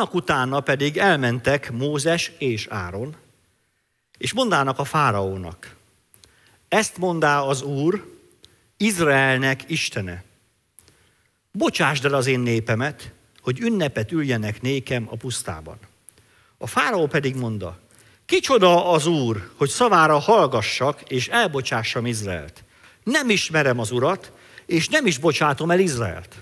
annak utána pedig elmentek Mózes és Áron, és mondának a fáraónak, ezt mondá az Úr, Izraelnek Istene, bocsásd el az én népemet, hogy ünnepet üljenek nékem a pusztában. A fáraó pedig mondta, kicsoda az Úr, hogy szavára hallgassak és elbocsássam Izraelt. Nem ismerem az Urat, és nem is bocsátom el Izraelt.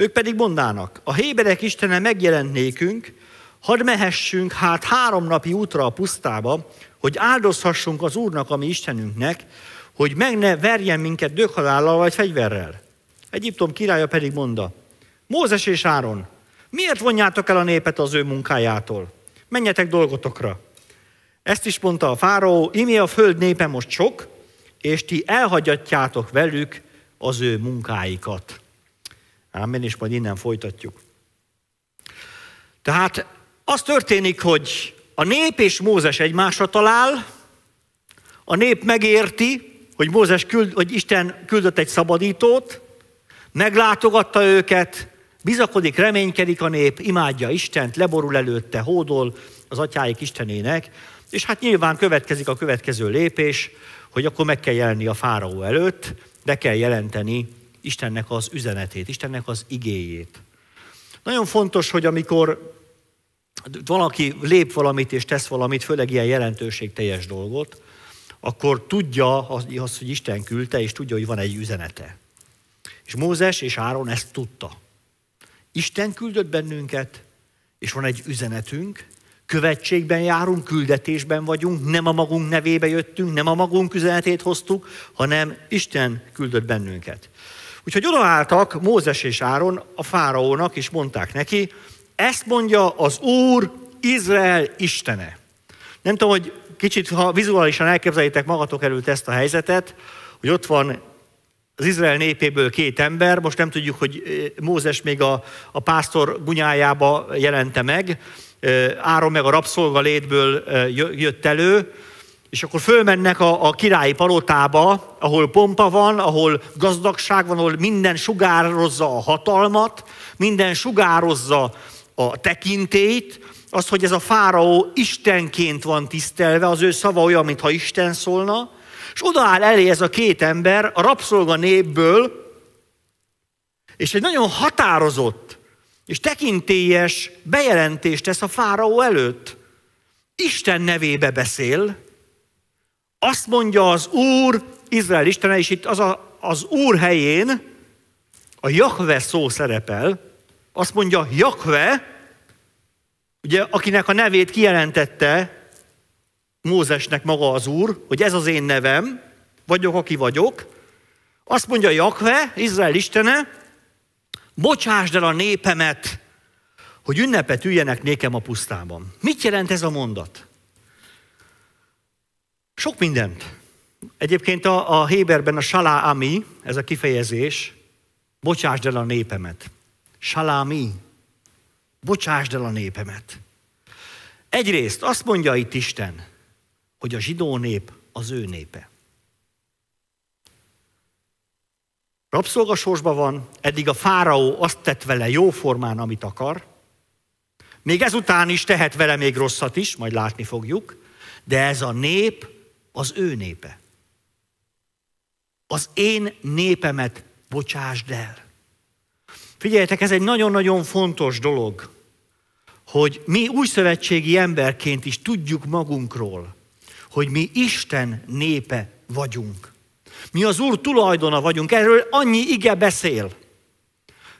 Ők pedig mondának, a héberek Istene megjelent nékünk, hadd mehessünk hát három napi útra a pusztába, hogy áldozhassunk az Úrnak, ami Istenünknek, hogy meg ne verjen minket dökhalállal vagy fegyverrel. Egyiptom királya pedig mondta, Mózes és Áron, miért vonjátok el a népet az ő munkájától? Menjetek dolgotokra. Ezt is mondta a fáraó, imé a föld népe most sok, és ti elhagyatjátok velük az ő munkáikat. Ámen, és majd innen folytatjuk. Tehát az történik, hogy a nép és Mózes egymásra talál, a nép megérti, hogy, Mózes küld, hogy Isten küldött egy szabadítót, meglátogatta őket, bizakodik, reménykedik a nép, imádja Istent, leborul előtte, hódol az atyáik Istenének, és hát nyilván következik a következő lépés, hogy akkor meg kell jelenni a fáraó előtt, de kell jelenteni Istennek az üzenetét, Istennek az igéjét. Nagyon fontos, hogy amikor valaki lép valamit és tesz valamit, főleg ilyen jelentőségteljes dolgot, akkor tudja azt, hogy Isten küldte, és tudja, hogy van egy üzenete. És Mózes és Áron ezt tudta. Isten küldött bennünket, és van egy üzenetünk, követségben járunk, küldetésben vagyunk, nem a magunk nevébe jöttünk, nem a magunk üzenetét hoztuk, hanem Isten küldött bennünket. Úgyhogy odaálltak Mózes és Áron a fáraónak, és mondták neki, ezt mondja az Úr, Izrael Istene. Nem tudom, hogy kicsit, ha vizuálisan elképzeljétek magatok előtt ezt a helyzetet, hogy ott van az Izrael népéből két ember, most nem tudjuk, hogy Mózes még a, a pásztor gunyájába jelente meg, Áron meg a rabszolga létből jött elő, és akkor fölmennek a, a királyi palotába, ahol pompa van, ahol gazdagság van, ahol minden sugározza a hatalmat, minden sugározza a tekintét, az, hogy ez a fáraó istenként van tisztelve, az ő szava olyan, mintha Isten szólna, és odaáll elé ez a két ember a rabszolga népből, és egy nagyon határozott és tekintélyes bejelentést tesz a fáraó előtt. Isten nevébe beszél, azt mondja az Úr, Izrael Istene, és itt az, a, az Úr helyén a Jahve szó szerepel, azt mondja Jahve, ugye, akinek a nevét kijelentette Mózesnek maga az Úr, hogy ez az én nevem, vagyok, aki vagyok. Azt mondja Jakve, Izrael Istene, bocsásd el a népemet, hogy ünnepet üljenek nékem a pusztában. Mit jelent ez a mondat? Sok mindent. Egyébként a, a Héberben a ami, ez a kifejezés, bocsásd el a népemet. ami, bocsásd el a népemet. Egyrészt azt mondja itt Isten, hogy a zsidó nép az ő népe. Rabszolgasorsban van, eddig a fáraó azt tett vele jóformán, amit akar, még ezután is tehet vele még rosszat is, majd látni fogjuk, de ez a nép az ő népe. Az én népemet bocsásd el. Figyeljetek, ez egy nagyon-nagyon fontos dolog, hogy mi új szövetségi emberként is tudjuk magunkról, hogy mi Isten népe vagyunk. Mi az Úr tulajdona vagyunk, erről annyi ige beszél.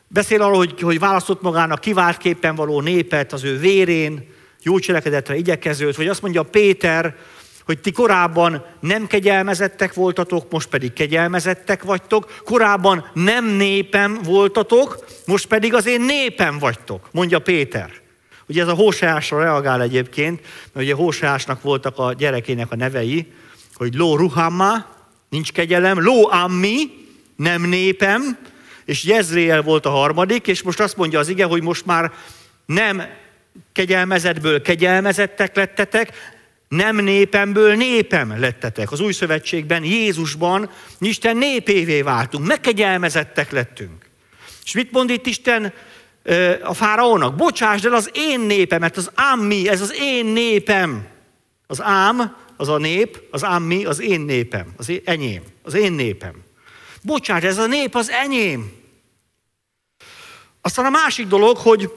Beszél arról, hogy, hogy választott magának kiváltképpen való népet, az ő vérén, jó cselekedetre igyekezőt, vagy azt mondja Péter, hogy ti korábban nem kegyelmezettek voltatok, most pedig kegyelmezettek vagytok, korábban nem népem voltatok, most pedig az én népem vagytok, mondja Péter. Ugye ez a hóseásra reagál egyébként, mert ugye hóseásnak voltak a gyerekének a nevei, hogy ló ruhamma, nincs kegyelem, ló ammi, nem népem, és Jezréel volt a harmadik, és most azt mondja az ige, hogy most már nem kegyelmezetből kegyelmezettek lettetek, nem népemből népem lettetek. Az új szövetségben, Jézusban Isten népévé váltunk, megkegyelmezettek lettünk. És mit mond itt Isten a fáraónak? Bocsásd el az én népemet, az ámmi, ez az én népem. Az ám, az a nép, az ámmi, az én népem, az én, enyém, az én népem. Bocsásd, ez a nép az enyém. Aztán a másik dolog, hogy,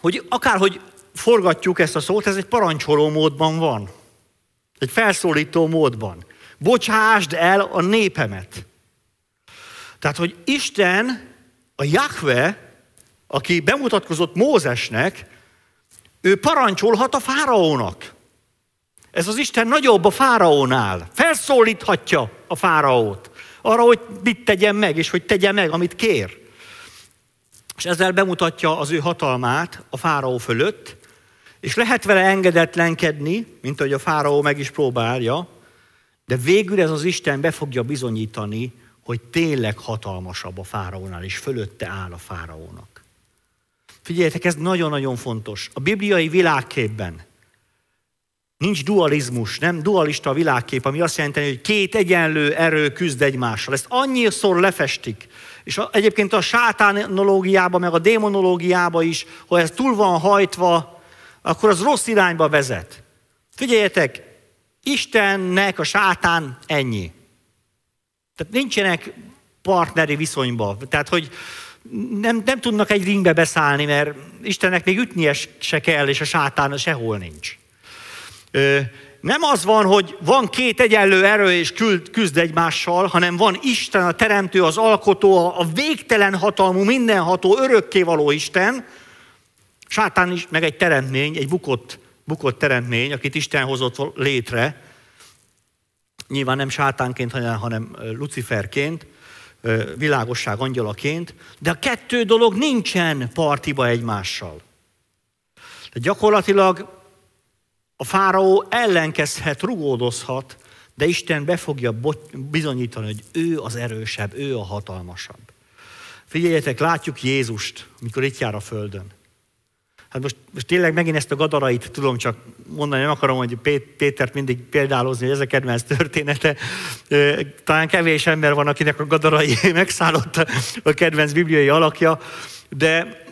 hogy akárhogy forgatjuk ezt a szót, ez egy parancsoló módban van. Egy felszólító módban. Bocsásd el a népemet. Tehát, hogy Isten, a Jahve, aki bemutatkozott Mózesnek, ő parancsolhat a fáraónak. Ez az Isten nagyobb a fáraónál. Felszólíthatja a fáraót arra, hogy mit tegyen meg, és hogy tegye meg, amit kér. És ezzel bemutatja az ő hatalmát a fáraó fölött, és lehet vele engedetlenkedni, mint ahogy a fáraó meg is próbálja, de végül ez az Isten be fogja bizonyítani, hogy tényleg hatalmasabb a fáraónál, és fölötte áll a fáraónak. Figyeljetek, ez nagyon-nagyon fontos. A bibliai világképben nincs dualizmus, nem dualista a világkép, ami azt jelenti, hogy két egyenlő erő küzd egymással. Ezt annyiszor lefestik. És egyébként a sátánológiában, meg a démonológiában is, hogy ez túl van hajtva, akkor az rossz irányba vezet. Figyeljetek, Istennek a sátán ennyi. Tehát nincsenek partneri viszonyba. Tehát, hogy nem, nem tudnak egy ringbe beszállni, mert Istennek még ütnie se kell, és a sátán sehol nincs. Ö, nem az van, hogy van két egyenlő erő, és küld, küzd egymással, hanem van Isten, a teremtő, az alkotó, a, a végtelen hatalmú, mindenható, örökkévaló Isten, Sátán is, meg egy teremtmény, egy bukott, bukott teremtmény, akit Isten hozott létre, nyilván nem sátánként, hanem luciferként, világosság angyalaként, de a kettő dolog nincsen partiba egymással. De gyakorlatilag a fáraó ellenkezhet, rugódozhat, de Isten be fogja bizonyítani, hogy ő az erősebb, ő a hatalmasabb. Figyeljetek, látjuk Jézust, mikor itt jár a földön. Hát most, most tényleg megint ezt a gadarait tudom csak mondani, nem akarom, hogy Pétert mindig példálozni, hogy ez a kedvenc története. Talán kevés ember van, akinek a gadarai megszállott a kedvenc bibliai alakja, de,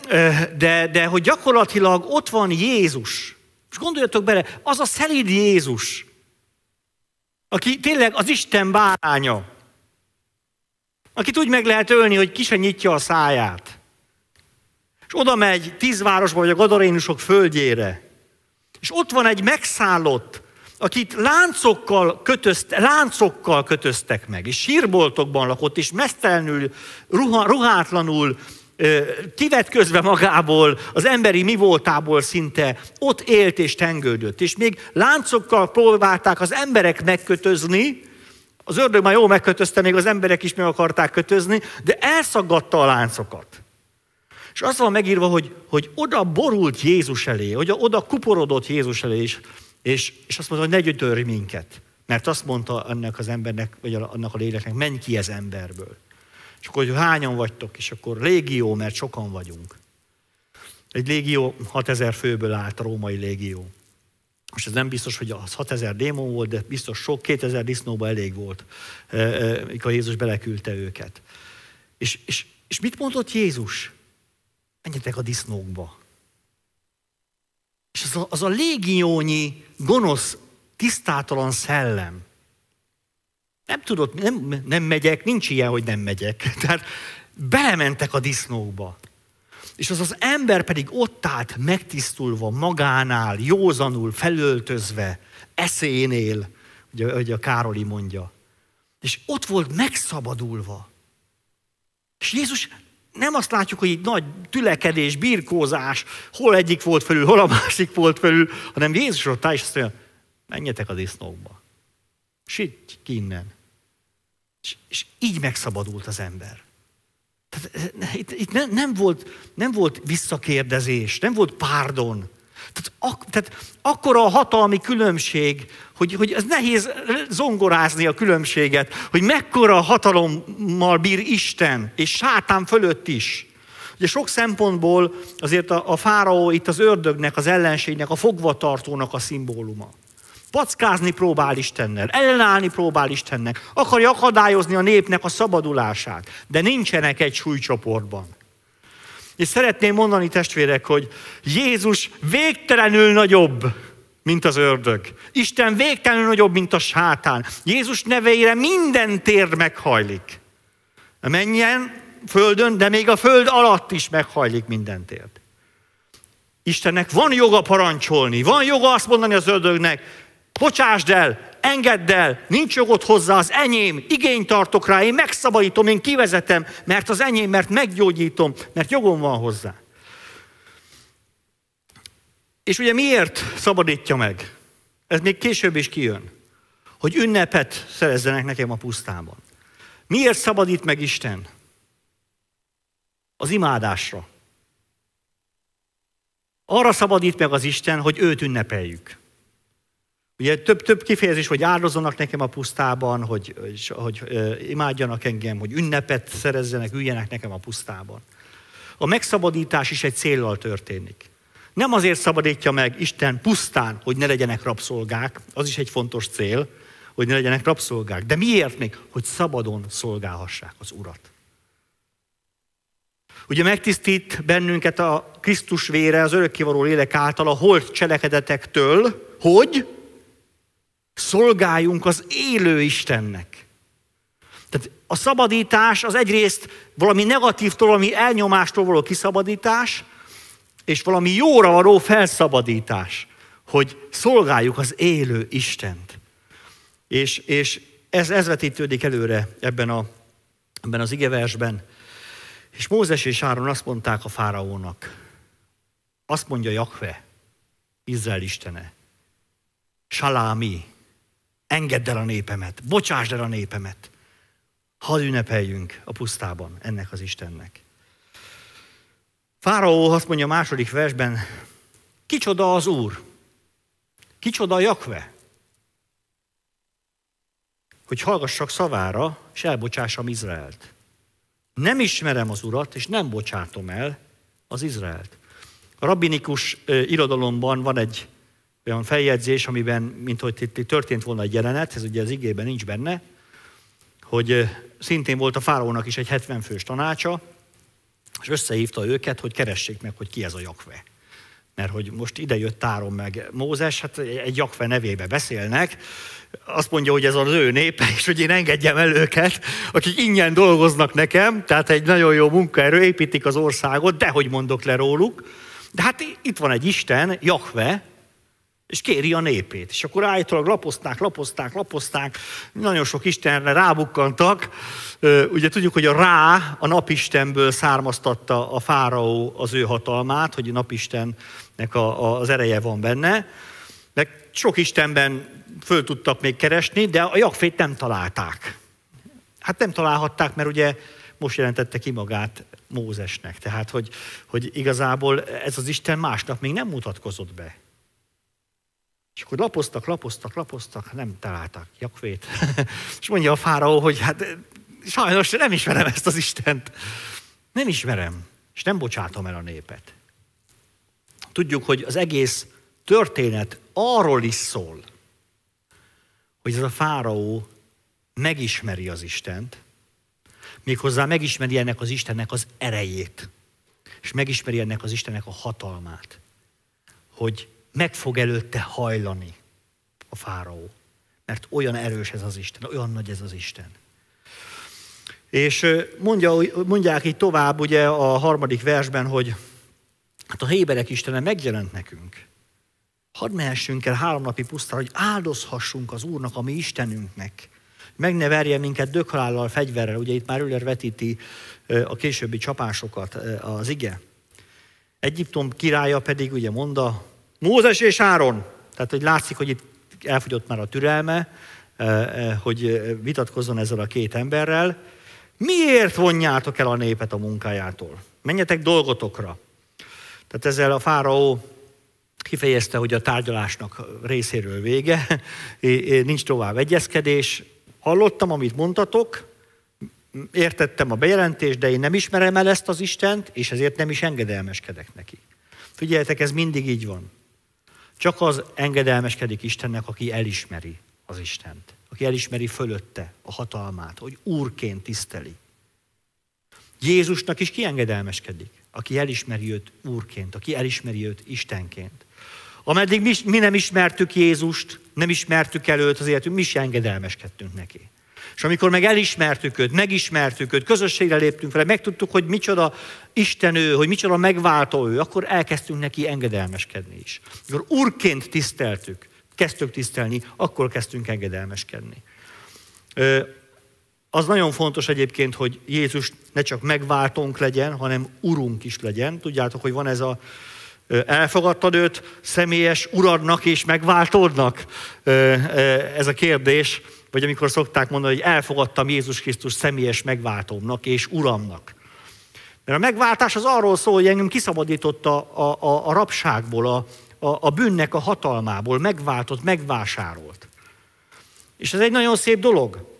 de, de hogy gyakorlatilag ott van Jézus. És gondoljatok bele, az a szelíd Jézus, aki tényleg az Isten báránya, akit úgy meg lehet ölni, hogy ki se nyitja a száját. És oda megy tíz városba, vagy a gadarénusok földjére. És ott van egy megszállott, akit láncokkal, kötözt, láncokkal kötöztek meg, és sírboltokban lakott, és mesztelenül, ruha, ruhátlanul, kivetközve magából, az emberi mi voltából szinte ott élt és tengődött. És még láncokkal próbálták az emberek megkötözni, az ördög már jól megkötözte, még az emberek is meg akarták kötözni, de elszaggatta a láncokat. És azt van megírva, hogy, hogy oda borult Jézus elé, hogy oda kuporodott Jézus elé, és, és, és azt mondta, hogy ne gyötörj minket. Mert azt mondta annak az embernek, vagy annak a léleknek, menj ki ez emberből. És akkor, hogy hányan vagytok, és akkor légió, mert sokan vagyunk. Egy légió 6000 főből állt, római légió. Most ez nem biztos, hogy az 6000 démon volt, de biztos sok, 2000 disznóba elég volt, eh, eh, mikor Jézus beleküldte őket. És, és, és mit mondott Jézus? menjetek a disznókba. És az a, az a légiónyi, gonosz, tisztátalan szellem, nem tudott, nem, nem megyek, nincs ilyen, hogy nem megyek. Tehát belementek a disznókba. És az az ember pedig ott állt megtisztulva magánál, józanul, felöltözve, eszénél, ugye, ugye a Károli mondja. És ott volt megszabadulva. És Jézus nem azt látjuk, hogy itt nagy tülekedés, birkózás, hol egyik volt fölül, hol a másik volt fölül, hanem Jézus ott áll, és azt mondja, menjetek a disznókba. Sitj ki innen. És, és így megszabadult az ember. Tehát, eh, eh, itt, itt nem, nem, volt, nem volt visszakérdezés, nem volt párdon, tehát, ak, tehát akkora a hatalmi különbség, hogy, hogy ez nehéz zongorázni a különbséget, hogy mekkora a hatalommal bír Isten, és sátán fölött is. Ugye sok szempontból azért a, a fáraó itt az ördögnek, az ellenségnek, a fogvatartónak a szimbóluma. Packázni próbál Istennel, ellenállni próbál Istennek, akarja akadályozni a népnek a szabadulását, de nincsenek egy súlycsoportban. És szeretném mondani, testvérek, hogy Jézus végtelenül nagyobb, mint az ördög. Isten végtelenül nagyobb, mint a sátán. Jézus neveire minden tér meghajlik. Menjen földön, de még a föld alatt is meghajlik minden tért. Istennek van joga parancsolni, van joga azt mondani az ördögnek, bocsásd el, engedd el, nincs jogod hozzá, az enyém, igényt tartok rá, én megszabadítom, én kivezetem, mert az enyém, mert meggyógyítom, mert jogom van hozzá. És ugye miért szabadítja meg? Ez még később is kijön. Hogy ünnepet szerezzenek nekem a pusztában. Miért szabadít meg Isten? Az imádásra. Arra szabadít meg az Isten, hogy őt ünnepeljük. Ugye több, több kifejezés, hogy áldozzanak nekem a pusztában, hogy, hogy imádjanak engem, hogy ünnepet szerezzenek, üljenek nekem a pusztában. A megszabadítás is egy célral történik. Nem azért szabadítja meg Isten pusztán, hogy ne legyenek rabszolgák, az is egy fontos cél, hogy ne legyenek rabszolgák. De miért még? Hogy szabadon szolgálhassák az Urat. Ugye megtisztít bennünket a Krisztus vére, az örökkivaló lélek által a holt cselekedetektől, hogy Szolgáljunk az élő Istennek. Tehát a szabadítás az egyrészt valami negatívtól, valami elnyomástól való kiszabadítás, és valami jóra való felszabadítás, hogy szolgáljuk az élő Istent. És, és ez, ez vetítődik előre ebben, a, ebben az igeversben. És Mózes és Áron azt mondták a fáraónak, azt mondja Jakve, Izrael istene, Salámi, Engedd el a népemet, bocsásd el a népemet. Hadd ünnepeljünk a pusztában ennek az Istennek. Fáraó azt mondja a második versben, kicsoda az Úr, kicsoda Jakve, hogy hallgassak szavára, és elbocsássam Izraelt. Nem ismerem az Urat, és nem bocsátom el az Izraelt. A rabbinikus irodalomban van egy olyan feljegyzés, amiben, mint hogy itt történt volna egy jelenet, ez ugye az igében nincs benne, hogy szintén volt a fárónak is egy 70 fős tanácsa, és összehívta őket, hogy keressék meg, hogy ki ez a Jakve. Mert hogy most ide jött Táron meg Mózes, hát egy Jakve nevébe beszélnek, azt mondja, hogy ez az ő népe, és hogy én engedjem el őket, akik ingyen dolgoznak nekem, tehát egy nagyon jó munkaerő, építik az országot, de hogy mondok le róluk. De hát itt van egy Isten, Jahve. És kéri a népét. És akkor állítólag lapozták, lapozták, lapozták, nagyon sok Istenre rábukkantak. Ugye tudjuk, hogy a rá a napistenből származtatta a fáraó az ő hatalmát, hogy a napistennek a, a, az ereje van benne. Meg sok Istenben föl tudtak még keresni, de a jakfét nem találták. Hát nem találhatták, mert ugye most jelentette ki magát Mózesnek. Tehát, hogy, hogy igazából ez az Isten másnap még nem mutatkozott be. És akkor lapoztak, lapoztak, lapoztak, nem találtak Jakvét. és mondja a fáraó, hogy hát eh, sajnos nem ismerem ezt az Istent. Nem ismerem, és nem bocsátom el a népet. Tudjuk, hogy az egész történet arról is szól, hogy ez a fáraó megismeri az Istent, méghozzá megismeri ennek az Istennek az erejét, és megismeri ennek az Istennek a hatalmát, hogy meg fog előtte hajlani a fáraó. Mert olyan erős ez az Isten, olyan nagy ez az Isten. És mondja, mondják itt tovább, ugye a harmadik versben, hogy hát a héberek Istene megjelent nekünk. Hadd mehessünk el három napi pusztára, hogy áldozhassunk az Úrnak, a mi Istenünknek. Meg ne verje minket dökhalállal, fegyverrel. Ugye itt már Üller vetíti a későbbi csapásokat az ige. Egyiptom királya pedig ugye mondta, Mózes és Áron. Tehát, hogy látszik, hogy itt elfogyott már a türelme, eh, eh, hogy eh, vitatkozzon ezzel a két emberrel. Miért vonjátok el a népet a munkájától? Menjetek dolgotokra. Tehát ezzel a fáraó kifejezte, hogy a tárgyalásnak részéről vége, nincs tovább egyezkedés. Hallottam, amit mondtatok, értettem a bejelentést, de én nem ismerem el ezt az Istent, és ezért nem is engedelmeskedek neki. Figyeljetek, ez mindig így van. Csak az engedelmeskedik Istennek, aki elismeri az Istent, aki elismeri fölötte a hatalmát, hogy úrként tiszteli. Jézusnak is kiengedelmeskedik, aki elismeri őt úrként, aki elismeri őt Istenként. Ameddig mi, mi nem ismertük Jézust, nem ismertük előtt az életünk, mi sem engedelmeskedtünk neki. És amikor meg elismertük őt, megismertük őt, közösségre léptünk vele, megtudtuk, hogy micsoda Isten ő, hogy micsoda megváltó ő, akkor elkezdtünk neki engedelmeskedni is. Amikor úrként tiszteltük, kezdtük tisztelni, akkor kezdtünk engedelmeskedni. Az nagyon fontos egyébként, hogy Jézus ne csak megváltónk legyen, hanem urunk is legyen. Tudjátok, hogy van ez a elfogadtad őt személyes uradnak és megváltódnak? Ez a kérdés vagy amikor szokták mondani, hogy elfogadtam Jézus Krisztus személyes megváltómnak és uramnak. Mert a megváltás az arról szól, hogy engem kiszabadította a, a, a rabságból, a, a, a bűnnek a hatalmából, megváltott, megvásárolt. És ez egy nagyon szép dolog,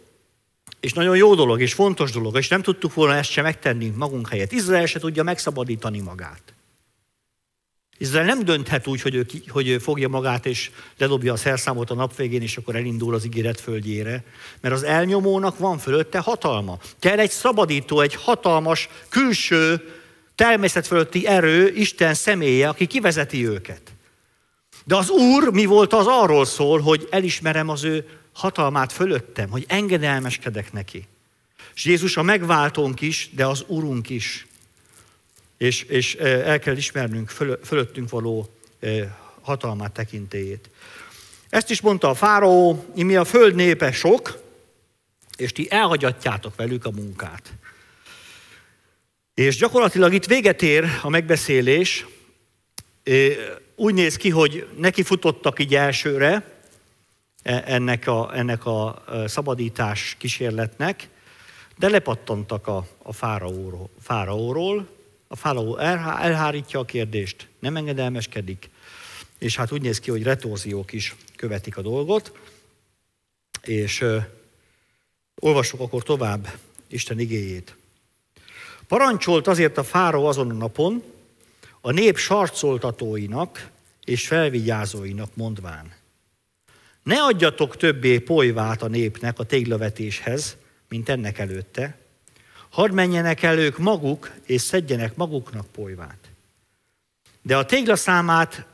és nagyon jó dolog, és fontos dolog, és nem tudtuk volna ezt sem megtenni magunk helyett. Izrael se tudja megszabadítani magát. Izrael nem dönthet úgy, hogy ő, ki, hogy ő fogja magát és ledobja a szerszámot a nap végén, és akkor elindul az ígéret földjére. Mert az elnyomónak van fölötte hatalma. Kell egy szabadító, egy hatalmas, külső, természet fölötti erő, Isten személye, aki kivezeti őket. De az Úr mi volt az arról szól, hogy elismerem az ő hatalmát fölöttem, hogy engedelmeskedek neki. És Jézus a megváltónk is, de az Urunk is és, és eh, el kell ismernünk föl, fölöttünk való eh, hatalmát, tekintélyét. Ezt is mondta a fáraó, mi a föld népe sok, és ti elhagyatjátok velük a munkát. És gyakorlatilag itt véget ér a megbeszélés. Úgy néz ki, hogy neki futottak így elsőre e, ennek a, ennek a e, szabadítás kísérletnek, de lepattantak a, a fáraóról, fáraóról, a fáraó elhárítja a kérdést, nem engedelmeskedik, és hát úgy néz ki, hogy retorziók is követik a dolgot, és ö, olvasok akkor tovább Isten igéjét. Parancsolt azért a fáraó azon a napon a nép sarcoltatóinak és felvigyázóinak mondván. Ne adjatok többé polyvát a népnek a téglavetéshez, mint ennek előtte, hadd menjenek el ők maguk, és szedjenek maguknak polyvát. De a téglaszámát,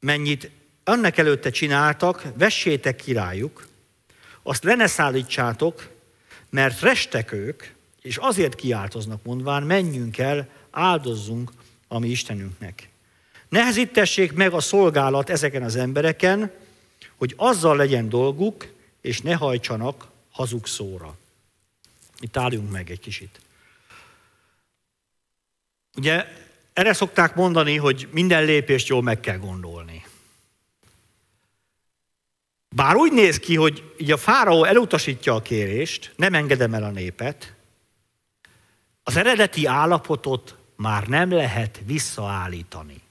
mennyit annak előtte csináltak, vessétek királyuk, azt le ne szállítsátok, mert restek ők, és azért kiáltoznak mondván, menjünk el, áldozzunk a mi Istenünknek. Nehezítessék meg a szolgálat ezeken az embereken, hogy azzal legyen dolguk, és ne hajtsanak hazug szóra. Itt álljunk meg egy kicsit. Ugye erre szokták mondani, hogy minden lépést jól meg kell gondolni. Bár úgy néz ki, hogy így a fáraó elutasítja a kérést, nem engedem el a népet, az eredeti állapotot már nem lehet visszaállítani.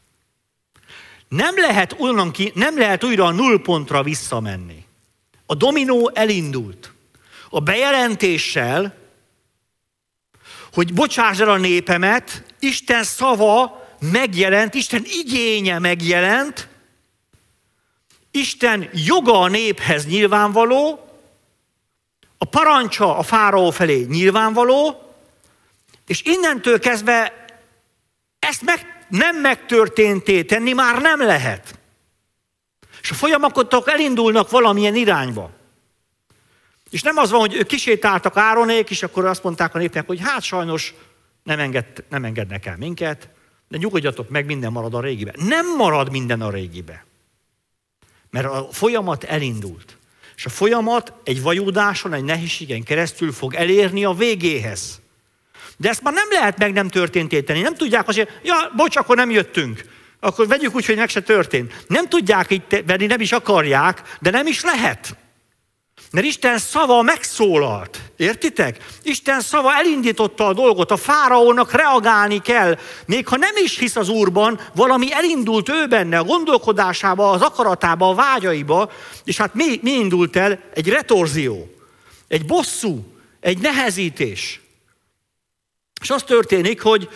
Nem lehet, ki, nem lehet újra a nullpontra visszamenni. A dominó elindult a bejelentéssel, hogy bocsáss el a népemet, Isten szava megjelent, Isten igénye megjelent, Isten joga a néphez nyilvánvaló, a parancsa a fáraó felé nyilvánvaló, és innentől kezdve ezt meg, nem megtörténté tenni már nem lehet. És a folyamatok elindulnak valamilyen irányba. És nem az van, hogy kisétáltak Áronék, és akkor azt mondták a népnek, hogy hát sajnos nem, enged, nem engednek el minket, de nyugodjatok meg, minden marad a régibe. Nem marad minden a régibe. Mert a folyamat elindult. És a folyamat egy vajúdáson, egy nehézségen keresztül fog elérni a végéhez. De ezt már nem lehet meg nem történté Nem tudják azért, ja, bocs, akkor nem jöttünk. Akkor vegyük úgy, hogy meg se történt. Nem tudják itt venni, nem is akarják, de nem is lehet. Mert Isten szava megszólalt. Értitek? Isten szava elindította a dolgot. A fáraónak reagálni kell. Még ha nem is hisz az Úrban, valami elindult ő benne, a gondolkodásába, az akaratába, a vágyaiba. És hát mi, mi indult el? Egy retorzió. Egy bosszú. Egy nehezítés. És az történik, hogy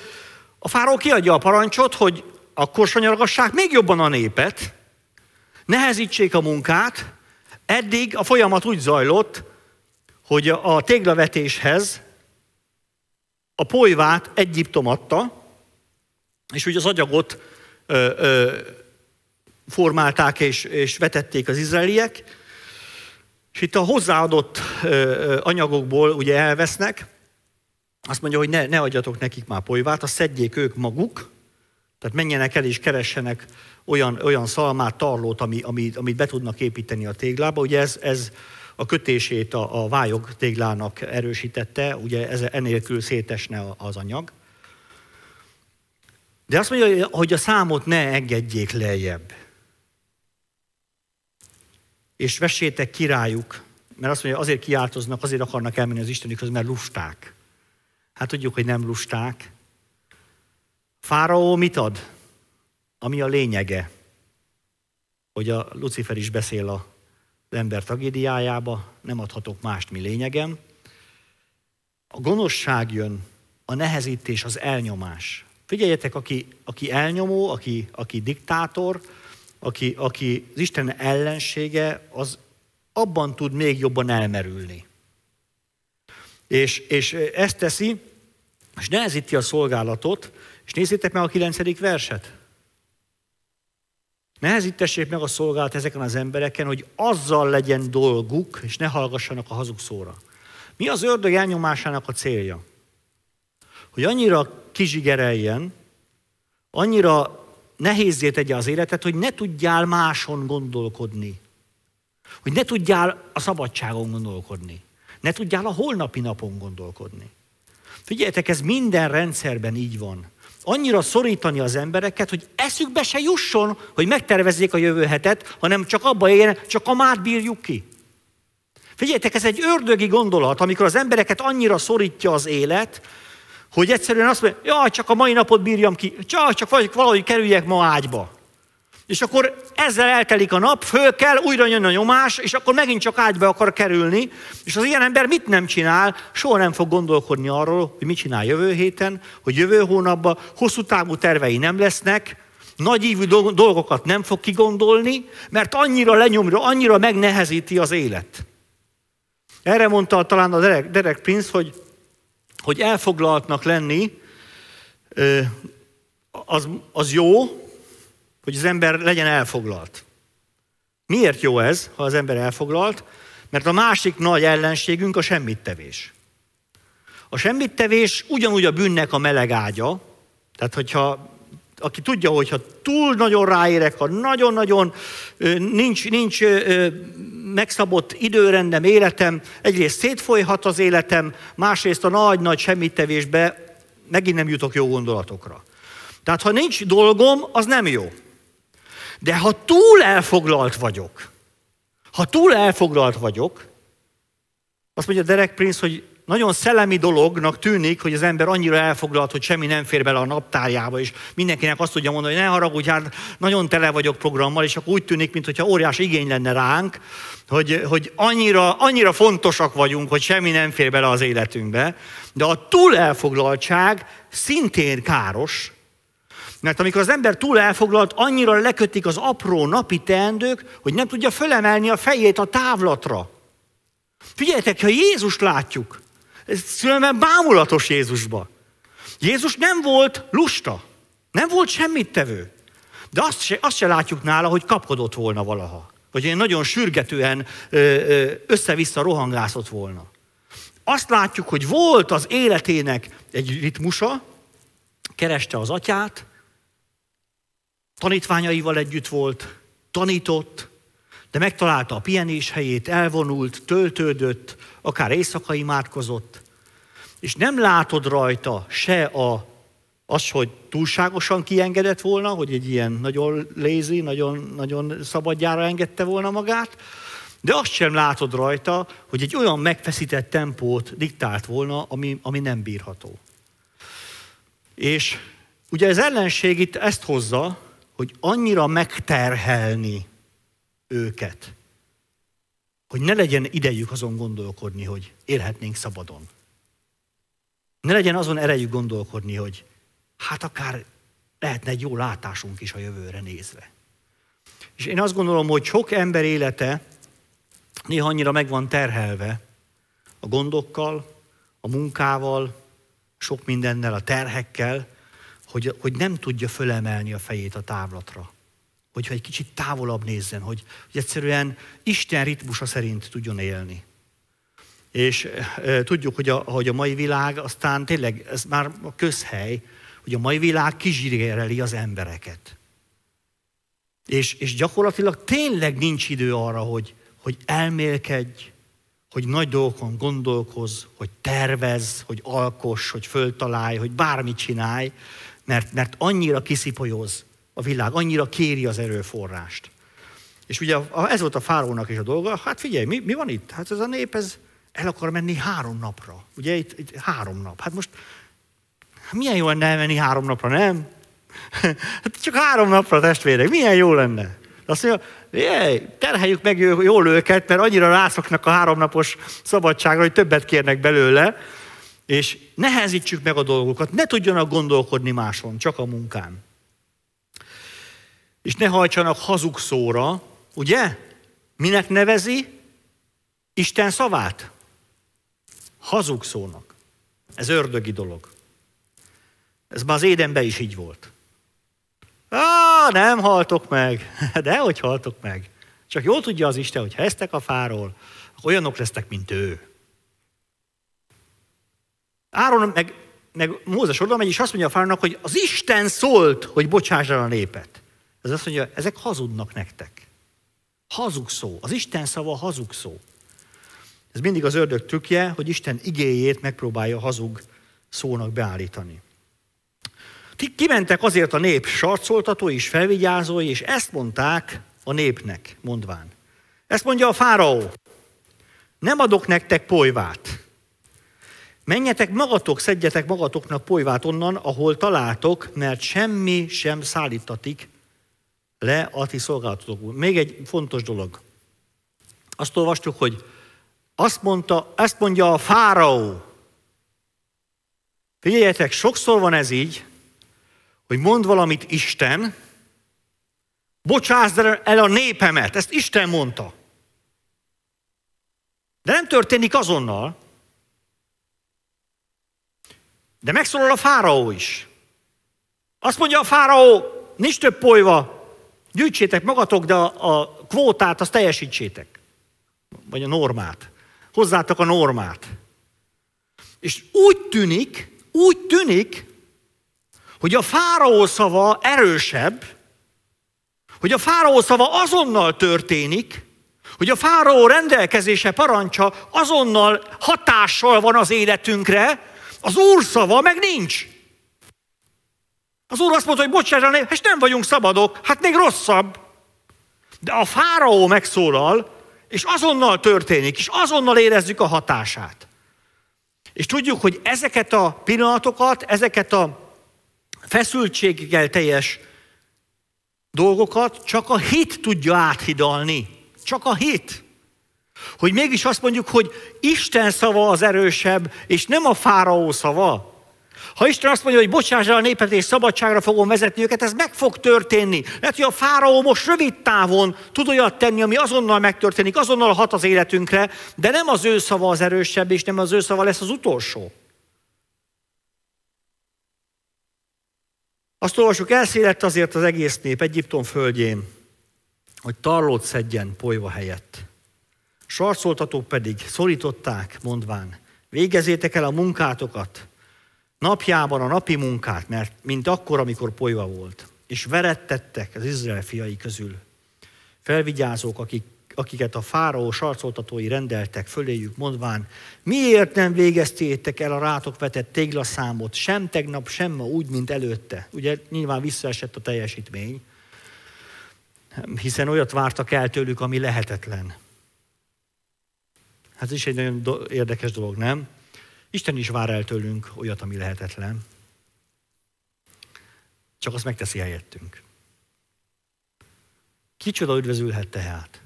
a fáraó kiadja a parancsot, hogy akkor sanyargassák még jobban a népet, nehezítsék a munkát, Eddig a folyamat úgy zajlott, hogy a téglavetéshez a polyvát Egyiptom adta, és úgy az agyagot ö, ö, formálták és, és vetették az izraeliek, és itt a hozzáadott ö, ö, anyagokból ugye elvesznek, azt mondja, hogy ne, ne adjatok nekik már polyvát, azt szedjék ők maguk, tehát menjenek el és keressenek olyan, olyan szalmát, tarlót, ami, amit, amit be tudnak építeni a téglába. Ugye ez, ez a kötését a, a vályog téglának erősítette, ugye ez, enélkül szétesne az anyag. De azt mondja, hogy a számot ne engedjék lejjebb. És vessétek királyuk, mert azt mondja, azért kiáltoznak, azért akarnak elmenni az Istenükhöz, mert lusták. Hát tudjuk, hogy nem lusták. Fáraó mit ad? ami a lényege, hogy a Lucifer is beszél az ember tragédiájába, nem adhatok mást, mi lényegem. A gonoszság jön, a nehezítés, az elnyomás. Figyeljetek, aki, aki elnyomó, aki, aki diktátor, aki, aki az Isten ellensége, az abban tud még jobban elmerülni. És, és ezt teszi, és nehezíti a szolgálatot, és nézzétek meg a kilencedik verset. Nehezítessék meg a szolgálat ezeken az embereken, hogy azzal legyen dolguk, és ne hallgassanak a hazug szóra. Mi az ördög elnyomásának a célja? Hogy annyira kizsigereljen, annyira nehézé tegye az életet, hogy ne tudjál máson gondolkodni. Hogy ne tudjál a szabadságon gondolkodni. Ne tudjál a holnapi napon gondolkodni. Figyeljetek, ez minden rendszerben így van annyira szorítani az embereket, hogy eszükbe se jusson, hogy megtervezzék a jövő hetet, hanem csak abba éljenek, csak a már bírjuk ki. Figyeljetek, ez egy ördögi gondolat, amikor az embereket annyira szorítja az élet, hogy egyszerűen azt mondja, jaj, csak a mai napot bírjam ki, csak, csak valahogy kerüljek ma ágyba. És akkor ezzel eltelik a nap, föl kell, újra jön a nyomás, és akkor megint csak ágyba akar kerülni. És az ilyen ember mit nem csinál? Soha nem fog gondolkodni arról, hogy mit csinál jövő héten, hogy jövő hónapban hosszú távú tervei nem lesznek, nagy ívű dolgokat nem fog kigondolni, mert annyira lenyomja, annyira megnehezíti az élet. Erre mondta talán a Derek, Derek Prince, hogy, hogy elfoglaltnak lenni, az, az jó, hogy az ember legyen elfoglalt. Miért jó ez, ha az ember elfoglalt? Mert a másik nagy ellenségünk a semmittevés. A semmittevés ugyanúgy a bűnnek a meleg ágya, tehát hogyha aki tudja, hogy ha túl nagyon ráérek, ha nagyon-nagyon nincs, nincs megszabott időrendem, életem, egyrészt szétfolyhat az életem, másrészt a nagy-nagy semmittevésbe megint nem jutok jó gondolatokra. Tehát ha nincs dolgom, az nem jó. De ha túl elfoglalt vagyok, ha túl elfoglalt vagyok, azt mondja Derek Prince, hogy nagyon szellemi dolognak tűnik, hogy az ember annyira elfoglalt, hogy semmi nem fér bele a naptárjába, és mindenkinek azt tudja mondani, hogy ne haragudj, hát nagyon tele vagyok programmal, és akkor úgy tűnik, mintha óriás igény lenne ránk, hogy, hogy annyira, annyira fontosak vagyunk, hogy semmi nem fér bele az életünkbe. De a túl elfoglaltság szintén káros, mert amikor az ember túl elfoglalt, annyira lekötik az apró napi teendők, hogy nem tudja fölemelni a fejét a távlatra. Figyeljetek, ha Jézust látjuk, ez szülemben bámulatos Jézusba. Jézus nem volt lusta, nem volt semmit tevő. De azt se, azt se látjuk nála, hogy kapkodott volna valaha. Vagy én nagyon sürgetően össze-vissza rohangászott volna. Azt látjuk, hogy volt az életének egy ritmusa, kereste az atyát, tanítványaival együtt volt, tanított, de megtalálta a pihenés helyét, elvonult, töltődött, akár éjszaka imádkozott, és nem látod rajta se a, az, hogy túlságosan kiengedett volna, hogy egy ilyen nagyon lézi, nagyon, nagyon szabadjára engedte volna magát, de azt sem látod rajta, hogy egy olyan megfeszített tempót diktált volna, ami, ami nem bírható. És ugye az ellenség itt ezt hozza, hogy annyira megterhelni őket, hogy ne legyen idejük azon gondolkodni, hogy élhetnénk szabadon. Ne legyen azon erejük gondolkodni, hogy hát akár lehetne egy jó látásunk is a jövőre nézve. És én azt gondolom, hogy sok ember élete néha annyira meg van terhelve a gondokkal, a munkával, sok mindennel, a terhekkel, hogy, hogy nem tudja fölemelni a fejét a távlatra. Hogyha egy kicsit távolabb nézzen, hogy, hogy egyszerűen Isten ritmusa szerint tudjon élni. És e, tudjuk, hogy a, hogy a mai világ aztán tényleg, ez már a közhely, hogy a mai világ kizsiréreli az embereket. És, és gyakorlatilag tényleg nincs idő arra, hogy, hogy elmélkedj, hogy nagy dolgokon gondolkoz, hogy tervez, hogy alkos, hogy föltalálj, hogy bármit csinálj, mert, mert annyira kiszipolyoz a világ, annyira kéri az erőforrást. És ugye ez volt a fárónak is a dolga, hát figyelj, mi, mi van itt? Hát ez a nép, ez el akar menni három napra. Ugye itt, itt három nap. Hát most milyen jó lenne elmenni három napra, nem? Hát csak három napra, testvérek, milyen jó lenne. Azt mondja, jaj, terheljük meg jól őket, mert annyira rászoknak a háromnapos szabadságra, hogy többet kérnek belőle, és nehezítsük meg a dolgokat, ne tudjanak gondolkodni máson, csak a munkán. És ne hajtsanak hazug szóra, ugye? Minek nevezi? Isten szavát? Hazug szónak. Ez ördögi dolog. Ez már az édenben is így volt. Á, nem haltok meg. De hogy haltok meg. Csak jól tudja az Isten, hogy ha eztek a fáról, akkor olyanok lesztek, mint ő. Áron meg, meg Mózes oda megy, és azt mondja a fáraónak, hogy az Isten szólt, hogy bocsáss el a népet. Ez azt mondja, ezek hazudnak nektek. Hazug szó. Az Isten szava hazug szó. Ez mindig az ördög trükkje, hogy Isten igéjét megpróbálja hazug szónak beállítani. Ti kimentek azért a nép sarcoltatói és felvigyázói, és ezt mondták a népnek, mondván. Ezt mondja a fáraó. Nem adok nektek polyvát, Menjetek magatok, szedjetek magatoknak polyvát onnan, ahol találtok, mert semmi sem szállítatik le a ti szolgálatotokból. Még egy fontos dolog. Azt olvastuk, hogy azt, mondta, azt mondja a fáraó. Figyeljetek, sokszor van ez így, hogy mond valamit Isten, bocsásd el a népemet, ezt Isten mondta. De nem történik azonnal, de megszólal a fáraó is. Azt mondja a fáraó, nincs több polyva, gyűjtsétek magatok, de a, a kvótát azt teljesítsétek. Vagy a normát. Hozzátok a normát. És úgy tűnik, úgy tűnik, hogy a fáraó szava erősebb, hogy a fáraó szava azonnal történik, hogy a fáraó rendelkezése parancsa azonnal hatással van az életünkre, az Úr szava meg nincs. Az Úr azt mondta, hogy bocsássanak, és hát nem vagyunk szabadok, hát még rosszabb. De a fáraó megszólal, és azonnal történik, és azonnal érezzük a hatását. És tudjuk, hogy ezeket a pillanatokat, ezeket a feszültséggel teljes dolgokat csak a hit tudja áthidalni. Csak a hit. Hogy mégis azt mondjuk, hogy Isten szava az erősebb, és nem a fáraó szava. Ha Isten azt mondja, hogy bocsáss el a népet, és szabadságra fogom vezetni őket, ez meg fog történni. Lehet, hogy a fáraó most rövid távon tud olyat tenni, ami azonnal megtörténik, azonnal hat az életünkre, de nem az ő szava az erősebb, és nem az ő szava lesz az utolsó. Azt olvasjuk, elszélett azért az egész nép Egyiptom földjén, hogy tarlót szedjen polyva helyett. Sarcoltatók pedig szorították, mondván, végezétek el a munkátokat, napjában a napi munkát, mert mint akkor, amikor polyva volt, és verettettek az Izrael fiai közül. Felvigyázók, akik, akiket a fáraó sarcoltatói rendeltek föléjük, mondván, miért nem végeztétek el a rátok vetett téglaszámot, sem tegnap, sem ma, úgy, mint előtte. Ugye nyilván visszaesett a teljesítmény, hiszen olyat vártak el tőlük, ami lehetetlen. Hát ez is egy nagyon do- érdekes dolog, nem? Isten is vár el tőlünk olyat, ami lehetetlen. Csak azt megteszi helyettünk. Kicsoda üdvözülhet tehát.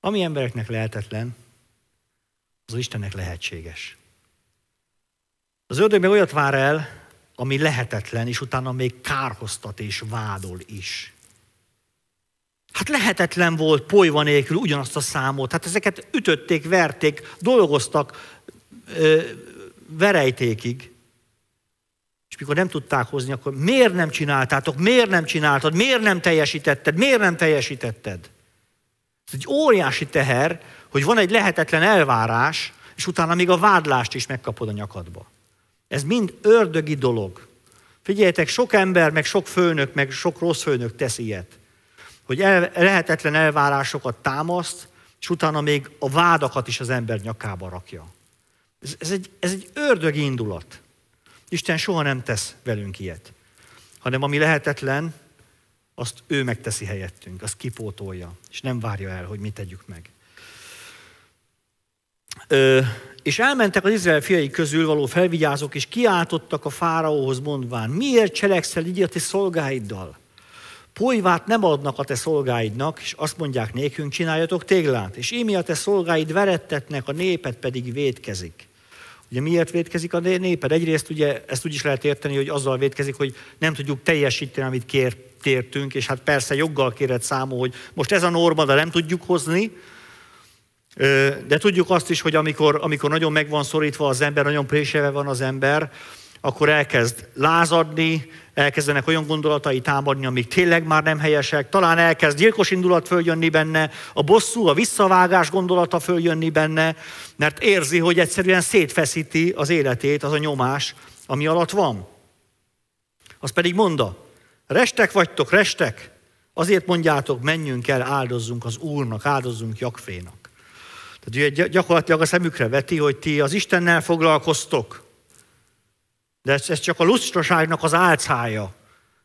Ami embereknek lehetetlen, az Istennek lehetséges. Az ördög még olyat vár el, ami lehetetlen, és utána még kárhoztat és vádol is. Hát lehetetlen volt polyva nélkül ugyanazt a számot. Hát ezeket ütötték, verték, dolgoztak ö, verejtékig. És mikor nem tudták hozni, akkor miért nem csináltátok, miért nem csináltad, miért nem teljesítetted, miért nem teljesítetted? Ez egy óriási teher, hogy van egy lehetetlen elvárás, és utána még a vádlást is megkapod a nyakadba. Ez mind ördögi dolog. Figyeljetek, sok ember, meg sok főnök, meg sok rossz főnök tesz ilyet hogy el, lehetetlen elvárásokat támaszt, és utána még a vádakat is az ember nyakába rakja. Ez, ez, egy, ez egy ördög indulat. Isten soha nem tesz velünk ilyet, hanem ami lehetetlen, azt ő megteszi helyettünk, azt kipótolja, és nem várja el, hogy mi tegyük meg. Ö, és elmentek az Izrael fiai közül való felvigyázók, és kiáltottak a fáraóhoz mondván, miért cselekszel így a ti szolgáiddal? Pulyvát nem adnak a te szolgáidnak, és azt mondják nékünk, csináljatok téglát, és ími a te szolgáid verettetnek, a népet, pedig védkezik. Ugye miért védkezik a néped? Egyrészt ugye ezt úgy is lehet érteni, hogy azzal védkezik, hogy nem tudjuk teljesíteni, amit kért kértünk, és hát persze joggal kéred számú, hogy most ez a norma, de nem tudjuk hozni, de tudjuk azt is, hogy amikor, amikor nagyon meg van szorítva az ember, nagyon préselve van az ember, akkor elkezd lázadni, elkezdenek olyan gondolatai támadni, amik tényleg már nem helyesek, talán elkezd gyilkos indulat följönni benne, a bosszú, a visszavágás gondolata följönni benne, mert érzi, hogy egyszerűen szétfeszíti az életét az a nyomás, ami alatt van. Az pedig monda, restek vagytok, restek, azért mondjátok, menjünk el, áldozzunk az Úrnak, áldozzunk Jakfénak. Tehát ugye gyakorlatilag a szemükre veti, hogy ti az Istennel foglalkoztok, de ez, ez csak a lustraságnak az álcája.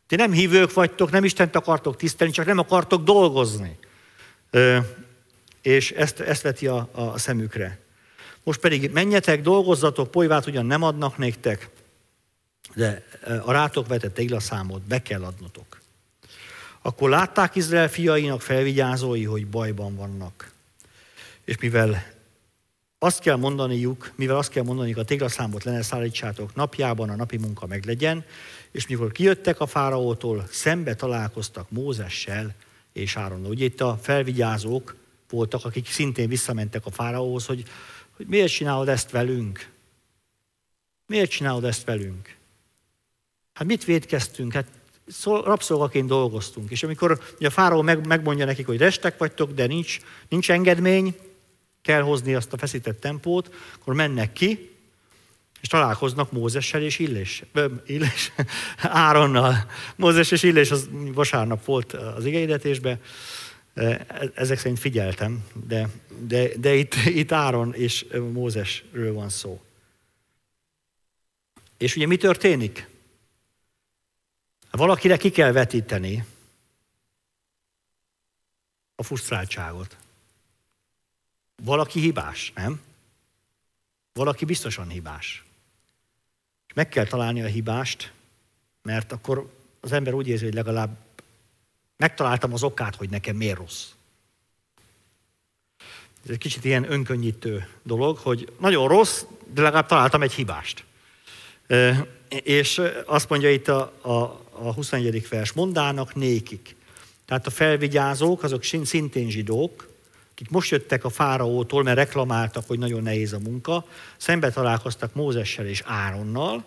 Ti nem hívők vagytok, nem Istent akartok tisztelni, csak nem akartok dolgozni. Ö, és ezt, ezt veti a, a szemükre. Most pedig menjetek, dolgozzatok, polyvát ugyan nem adnak néktek, de a rátok vetett számot be kell adnotok. Akkor látták Izrael fiainak felvigyázói, hogy bajban vannak. És mivel azt kell mondaniuk, mivel azt kell mondaniuk, a téglaszámot le ne szállítsátok napjában, a napi munka meglegyen, és mikor kijöttek a fáraótól, szembe találkoztak Mózessel és Áronnal. Ugye itt a felvigyázók voltak, akik szintén visszamentek a fáraóhoz, hogy, hogy miért csinálod ezt velünk? Miért csinálod ezt velünk? Hát mit védkeztünk? Hát rabszolgaként dolgoztunk. És amikor ugye a fáraó meg, megmondja nekik, hogy restek vagytok, de nincs, nincs engedmény, kell hozni azt a feszített tempót, akkor mennek ki, és találkoznak Mózessel és Illés, Illés Áronnal. Mózes és Illés az vasárnap volt az igeidetésbe, e-, ezek szerint figyeltem, de, de, de itt, itt Áron és Mózesről van szó. És ugye mi történik? Valakire ki kell vetíteni a frusztráltságot. Valaki hibás, nem? Valaki biztosan hibás. És meg kell találni a hibást, mert akkor az ember úgy érzi, hogy legalább megtaláltam az okát, hogy nekem miért rossz. Ez egy kicsit ilyen önkönnyítő dolog, hogy nagyon rossz, de legalább találtam egy hibást. És azt mondja itt a, a, a 21. vers, mondának nékik. Tehát a felvigyázók, azok szintén zsidók, akik most jöttek a fáraótól, mert reklamáltak, hogy nagyon nehéz a munka, szembe találkoztak Mózessel és Áronnal,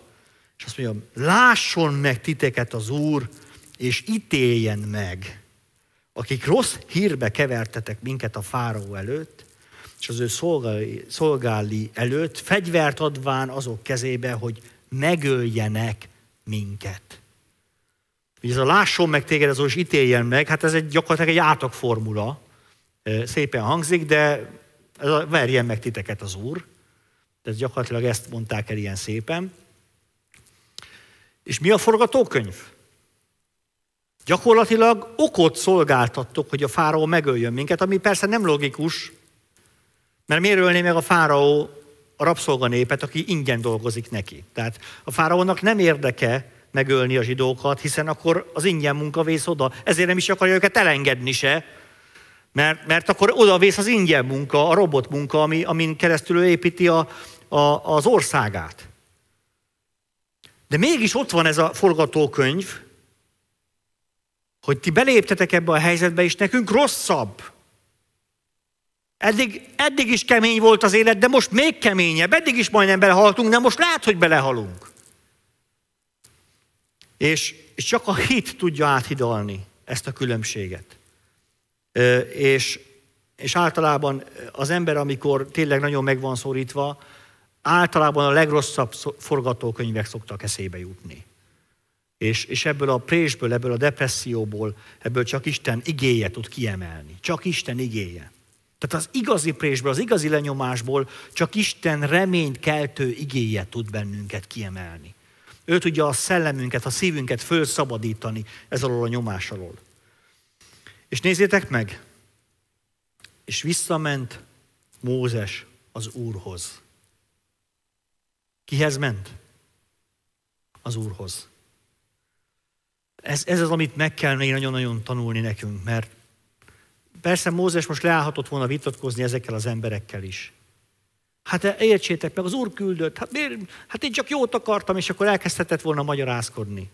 és azt mondja, lásson meg titeket az Úr, és ítéljen meg, akik rossz hírbe kevertetek minket a fáraó előtt, és az ő szolgáli, előtt, fegyvert adván azok kezébe, hogy megöljenek minket. Ugye ez a lásson meg téged, az is ítéljen meg, hát ez egy gyakorlatilag egy formula szépen hangzik, de ez a, verjen meg titeket az Úr. Tehát gyakorlatilag ezt mondták el ilyen szépen. És mi a forgatókönyv? Gyakorlatilag okot szolgáltattok, hogy a fáraó megöljön minket, ami persze nem logikus, mert miért ölné meg a fáraó a rabszolganépet, aki ingyen dolgozik neki? Tehát a fáraónak nem érdeke megölni a zsidókat, hiszen akkor az ingyen munkavész oda. Ezért nem is akarja őket elengedni se, mert, mert akkor odavész az ingyen munka, a robot munka, ami, amin keresztül ő építi a, a, az országát. De mégis ott van ez a forgatókönyv, hogy ti beléptetek ebbe a helyzetbe, és nekünk rosszabb. Eddig, eddig is kemény volt az élet, de most még keményebb. Eddig is majdnem belehaltunk, de most lehet, hogy belehalunk. És, és csak a hit tudja áthidalni ezt a különbséget. És, és általában az ember, amikor tényleg nagyon meg van szorítva, általában a legrosszabb forgatókönyvek szoktak eszébe jutni. És, és ebből a présből, ebből a depresszióból, ebből csak Isten igéje tud kiemelni. Csak Isten igéje. Tehát az igazi présből, az igazi lenyomásból csak Isten reményt keltő igéje tud bennünket kiemelni. Ő tudja a szellemünket, a szívünket fölszabadítani ez alól a nyomás alól. És nézzétek meg, és visszament Mózes az Úrhoz. Kihez ment? Az Úrhoz. Ez, ez az, amit meg kell még nagyon-nagyon tanulni nekünk, mert persze Mózes most leállhatott volna vitatkozni ezekkel az emberekkel is. Hát értsétek meg, az Úr küldött, hát, miért, hát én csak jót akartam, és akkor elkezdhetett volna magyarázkodni.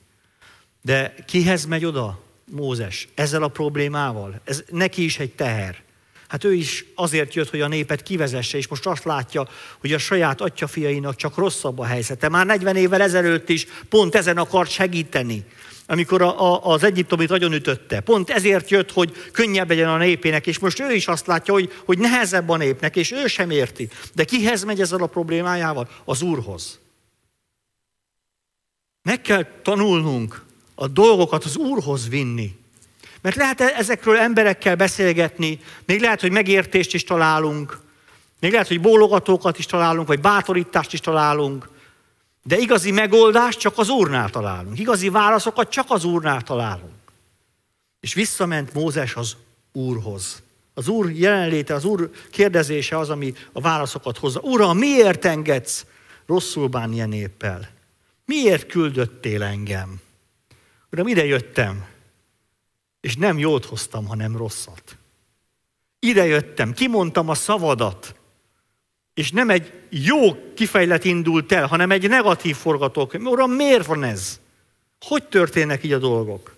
De kihez megy oda? Mózes ezzel a problémával? Ez neki is egy teher. Hát ő is azért jött, hogy a népet kivezesse, és most azt látja, hogy a saját atyafiainak csak rosszabb a helyzete. Már 40 évvel ezelőtt is pont ezen akart segíteni, amikor a, a, az egyiptomit agyonütötte. Pont ezért jött, hogy könnyebb legyen a népének, és most ő is azt látja, hogy, hogy nehezebb a népnek, és ő sem érti. De kihez megy ezzel a problémájával? Az Úrhoz. Meg kell tanulnunk a dolgokat az Úrhoz vinni. Mert lehet e- ezekről emberekkel beszélgetni, még lehet, hogy megértést is találunk, még lehet, hogy bólogatókat is találunk, vagy bátorítást is találunk, de igazi megoldást csak az Úrnál találunk. Igazi válaszokat csak az Úrnál találunk. És visszament Mózes az Úrhoz. Az Úr jelenléte, az Úr kérdezése az, ami a válaszokat hozza. Uram, miért engedsz rosszul bánni a néppel? Miért küldöttél engem? Uram, ide jöttem, és nem jót hoztam, hanem rosszat. Ide jöttem, kimondtam a szavadat, és nem egy jó kifejlet indult el, hanem egy negatív forgatókönyv. Uram, miért van ez? Hogy történnek így a dolgok?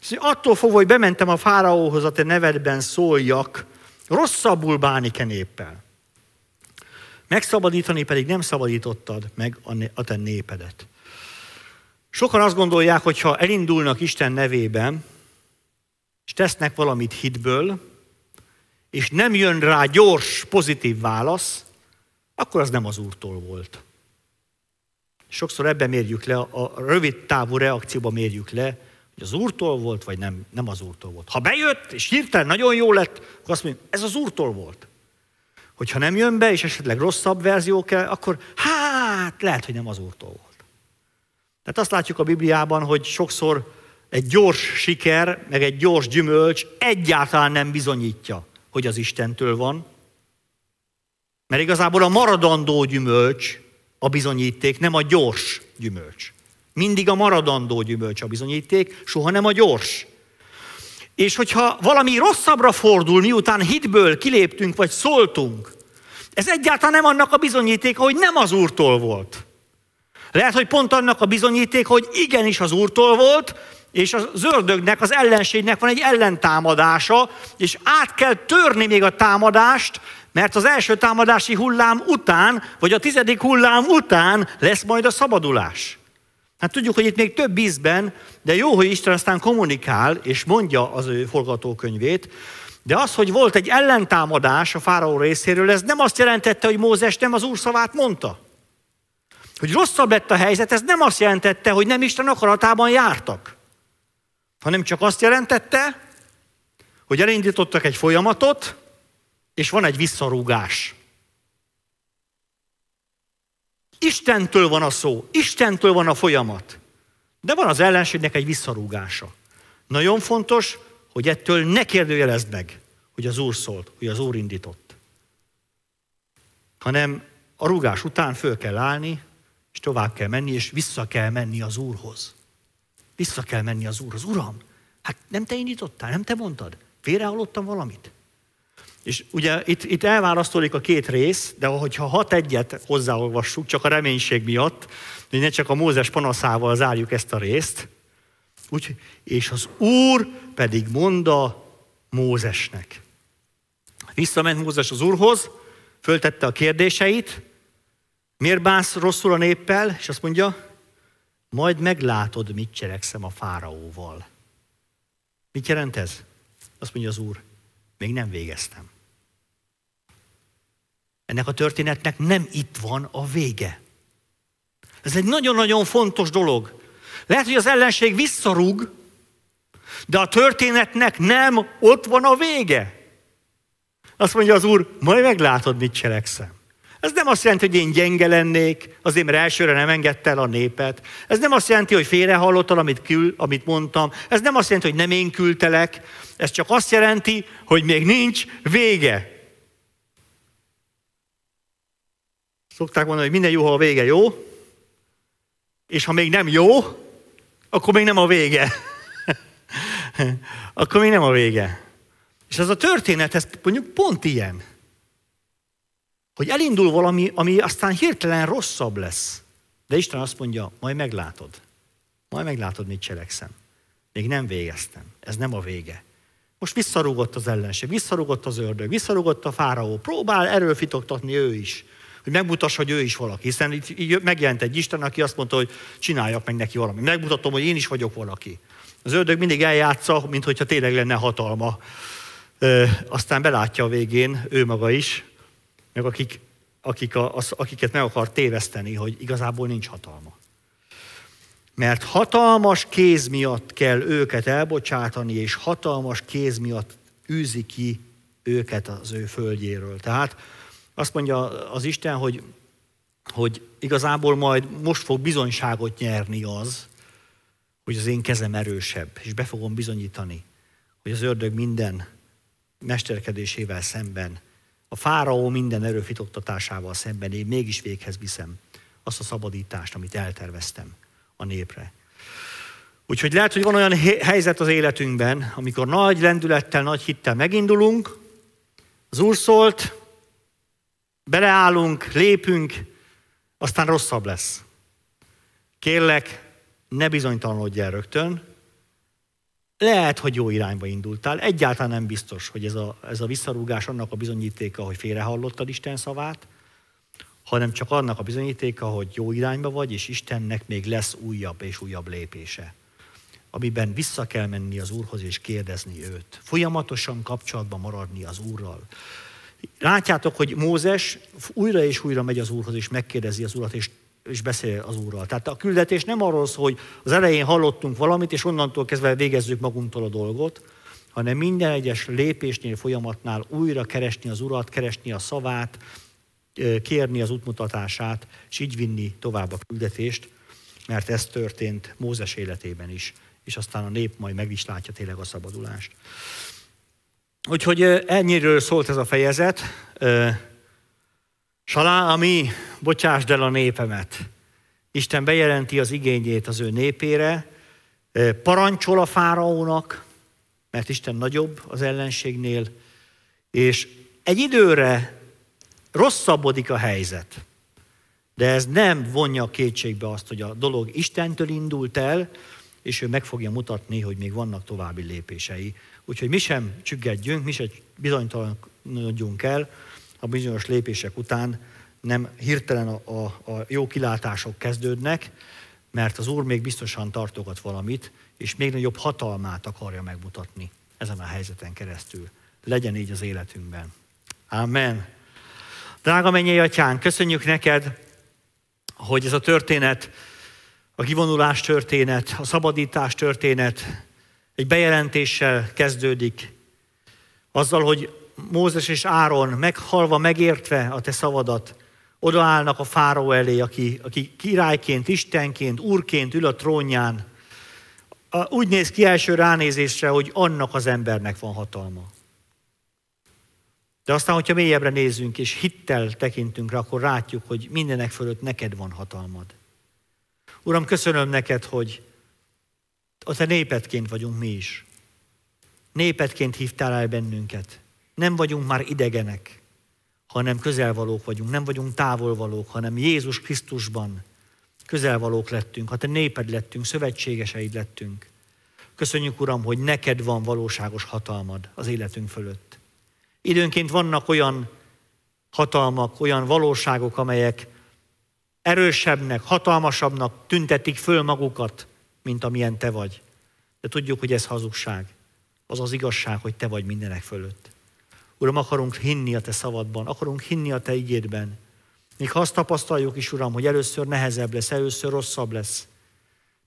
És attól fogva, hogy bementem a fáraóhoz, a te nevedben szóljak, rosszabbul bánik-e néppel. Megszabadítani pedig nem szabadítottad meg a te népedet. Sokan azt gondolják, hogy ha elindulnak Isten nevében, és tesznek valamit hitből, és nem jön rá gyors, pozitív válasz, akkor az nem az Úrtól volt. Sokszor ebben mérjük le, a rövid távú reakcióban mérjük le, hogy az Úrtól volt, vagy nem, nem az Úrtól volt. Ha bejött, és hirtelen nagyon jó lett, akkor azt mondjuk, ez az Úrtól volt. Hogyha nem jön be, és esetleg rosszabb verzió kell, akkor hát lehet, hogy nem az Úrtól volt. Tehát azt látjuk a Bibliában, hogy sokszor egy gyors siker, meg egy gyors gyümölcs egyáltalán nem bizonyítja, hogy az Istentől van, mert igazából a maradandó gyümölcs a bizonyíték, nem a gyors gyümölcs. Mindig a maradandó gyümölcs a bizonyíték, soha nem a gyors. És hogyha valami rosszabbra fordul, miután hitből kiléptünk vagy szóltunk, ez egyáltalán nem annak a bizonyítéka, hogy nem az Úrtól volt. Lehet, hogy pont annak a bizonyíték, hogy igenis az Úrtól volt, és az ördögnek, az ellenségnek van egy ellentámadása, és át kell törni még a támadást, mert az első támadási hullám után, vagy a tizedik hullám után lesz majd a szabadulás. Hát tudjuk, hogy itt még több ízben, de jó, hogy Isten aztán kommunikál, és mondja az ő forgatókönyvét, de az, hogy volt egy ellentámadás a fáraó részéről, ez nem azt jelentette, hogy Mózes nem az úr szavát mondta hogy rosszabb lett a helyzet, ez nem azt jelentette, hogy nem Isten akaratában jártak, hanem csak azt jelentette, hogy elindítottak egy folyamatot, és van egy visszarúgás. Istentől van a szó, Istentől van a folyamat, de van az ellenségnek egy visszarúgása. Nagyon fontos, hogy ettől ne kérdőjelezd meg, hogy az Úr szólt, hogy az Úr indított. Hanem a rúgás után föl kell állni, és tovább kell menni, és vissza kell menni az Úrhoz. Vissza kell menni az Úrhoz. Uram, hát nem te indítottál, nem te mondtad? Félrehallottam valamit? És ugye itt, itt elválasztódik a két rész, de hogyha hat egyet hozzáolvassuk, csak a reménység miatt, hogy ne csak a Mózes panaszával zárjuk ezt a részt, úgy, és az Úr pedig mondta Mózesnek. Visszament Mózes az Úrhoz, föltette a kérdéseit, Miért bánsz rosszul a néppel? És azt mondja, majd meglátod, mit cselekszem a fáraóval. Mit jelent ez? Azt mondja az úr, még nem végeztem. Ennek a történetnek nem itt van a vége. Ez egy nagyon-nagyon fontos dolog. Lehet, hogy az ellenség visszarúg, de a történetnek nem ott van a vége. Azt mondja az úr, majd meglátod, mit cselekszem. Ez nem azt jelenti, hogy én gyenge lennék, azért mert elsőre nem engedte el a népet. Ez nem azt jelenti, hogy félrehallottál, amit, kül, amit mondtam. Ez nem azt jelenti, hogy nem én küldtelek. Ez csak azt jelenti, hogy még nincs vége. Szokták mondani, hogy minden jó, ha a vége jó, és ha még nem jó, akkor még nem a vége. akkor még nem a vége. És az a történet, ez mondjuk pont ilyen. Hogy elindul valami, ami aztán hirtelen rosszabb lesz. De Isten azt mondja, majd meglátod. Majd meglátod, mit cselekszem. Még nem végeztem. Ez nem a vége. Most visszarúgott az ellenség, visszarúgott az ördög, visszarúgott a fáraó. Próbál erőfitoktatni ő is, hogy megmutass, hogy ő is valaki. Hiszen itt megjelent egy Isten, aki azt mondta, hogy csináljak meg neki valami. Megmutatom, hogy én is vagyok valaki. Az ördög mindig eljátsza, mintha tényleg lenne hatalma. Ö, aztán belátja a végén ő maga is, meg akik, akik a, az, akiket meg akar téveszteni, hogy igazából nincs hatalma. Mert hatalmas kéz miatt kell őket elbocsátani, és hatalmas kéz miatt űzi ki őket az ő földjéről. Tehát azt mondja az Isten, hogy, hogy igazából majd most fog bizonyságot nyerni az, hogy az én kezem erősebb, és be fogom bizonyítani, hogy az ördög minden mesterkedésével szemben a fáraó minden erőfitoktatásával szemben én mégis véghez viszem azt a szabadítást, amit elterveztem a népre. Úgyhogy lehet, hogy van olyan helyzet az életünkben, amikor nagy lendülettel, nagy hittel megindulunk, az Úr szólt, beleállunk, lépünk, aztán rosszabb lesz. Kérlek, ne bizonytalanodj el rögtön, lehet, hogy jó irányba indultál. Egyáltalán nem biztos, hogy ez a, ez a visszarúgás annak a bizonyítéka, hogy félrehallottad Isten szavát, hanem csak annak a bizonyítéka, hogy jó irányba vagy, és Istennek még lesz újabb és újabb lépése, amiben vissza kell menni az Úrhoz és kérdezni őt. Folyamatosan kapcsolatban maradni az Úrral. Látjátok, hogy Mózes újra és újra megy az Úrhoz, és megkérdezi az Urat, és és beszél az Úrral. Tehát a küldetés nem arról szól, hogy az elején hallottunk valamit, és onnantól kezdve végezzük magunktól a dolgot, hanem minden egyes lépésnél, folyamatnál újra keresni az Urat, keresni a szavát, kérni az útmutatását, és így vinni tovább a küldetést, mert ez történt Mózes életében is, és aztán a nép majd meg is látja tényleg a szabadulást. Úgyhogy ennyiről szólt ez a fejezet. Salá, ami, bocsásd el a népemet. Isten bejelenti az igényét az ő népére, parancsol a fáraónak, mert Isten nagyobb az ellenségnél, és egy időre rosszabbodik a helyzet. De ez nem vonja a kétségbe azt, hogy a dolog Istentől indult el, és ő meg fogja mutatni, hogy még vannak további lépései. Úgyhogy mi sem csüggedjünk, mi sem bizonytalanodjunk el, a bizonyos lépések után nem hirtelen a, a, a jó kilátások kezdődnek, mert az Úr még biztosan tartogat valamit, és még nagyobb hatalmát akarja megmutatni ezen a helyzeten keresztül. Legyen így az életünkben. Amen. Drága mennyei atyán, köszönjük neked, hogy ez a történet, a kivonulás történet, a szabadítás történet egy bejelentéssel kezdődik, azzal, hogy Mózes és Áron meghalva, megértve a te szavadat, odaállnak a fáraó elé, aki, aki királyként, istenként, úrként ül a trónján. Úgy néz ki első ránézésre, hogy annak az embernek van hatalma. De aztán, hogyha mélyebbre nézünk és hittel tekintünk rá, akkor látjuk, hogy mindenek fölött neked van hatalmad. Uram, köszönöm neked, hogy a te népetként vagyunk mi is. Népetként hívtál el bennünket nem vagyunk már idegenek, hanem közelvalók vagyunk, nem vagyunk távolvalók, hanem Jézus Krisztusban közelvalók lettünk, a te néped lettünk, szövetségeseid lettünk. Köszönjük, Uram, hogy neked van valóságos hatalmad az életünk fölött. Időnként vannak olyan hatalmak, olyan valóságok, amelyek erősebbnek, hatalmasabbnak tüntetik föl magukat, mint amilyen te vagy. De tudjuk, hogy ez hazugság. Az az igazság, hogy te vagy mindenek fölött. Uram, akarunk hinni a Te szavadban, akarunk hinni a Te igédben. Még ha azt tapasztaljuk is, Uram, hogy először nehezebb lesz, először rosszabb lesz.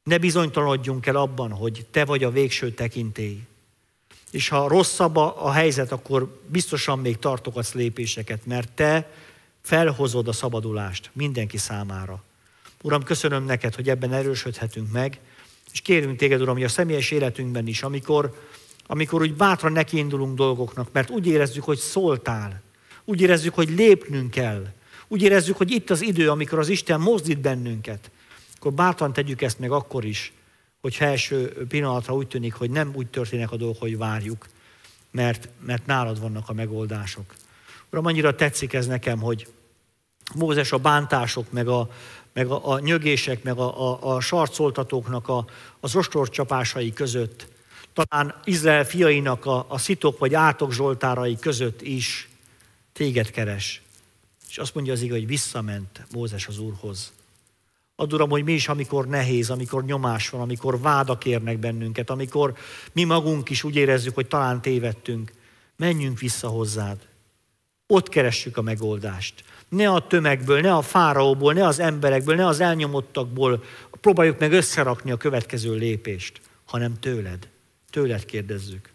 Ne bizonytalanodjunk el abban, hogy Te vagy a végső tekintély. És ha rosszabb a, a helyzet, akkor biztosan még tartogatsz lépéseket, mert Te felhozod a szabadulást mindenki számára. Uram, köszönöm neked, hogy ebben erősödhetünk meg, és kérünk téged, Uram, hogy a személyes életünkben is, amikor amikor úgy bátran nekiindulunk dolgoknak, mert úgy érezzük, hogy szóltál, úgy érezzük, hogy lépnünk kell, úgy érezzük, hogy itt az idő, amikor az Isten mozdít bennünket, akkor bátran tegyük ezt meg akkor is, hogy első pillanatra úgy tűnik, hogy nem úgy történnek a dolgok, hogy várjuk, mert, mert nálad vannak a megoldások. Uram, annyira tetszik ez nekem, hogy Mózes a bántások, meg a, meg a, a nyögések, meg a, a, a sarcoltatóknak a, az ostorcsapásai között talán Izrael fiainak a, a szitok vagy átok zsoltárai között is téged keres. És azt mondja az ige, hogy visszament Mózes az Úrhoz. Add Uram, hogy mi is, amikor nehéz, amikor nyomás van, amikor vádak érnek bennünket, amikor mi magunk is úgy érezzük, hogy talán tévedtünk, menjünk vissza hozzád. Ott keressük a megoldást. Ne a tömegből, ne a fáraóból, ne az emberekből, ne az elnyomottakból próbáljuk meg összerakni a következő lépést, hanem tőled. Tőled kérdezzük.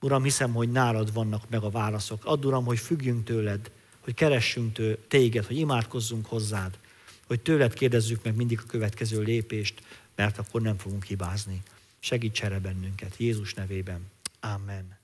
Uram, hiszem, hogy nálad vannak meg a válaszok. Add, Uram, hogy függjünk tőled, hogy keressünk tő, téged, hogy imádkozzunk hozzád, hogy tőled kérdezzük meg mindig a következő lépést, mert akkor nem fogunk hibázni. Segíts erre bennünket, Jézus nevében. Amen.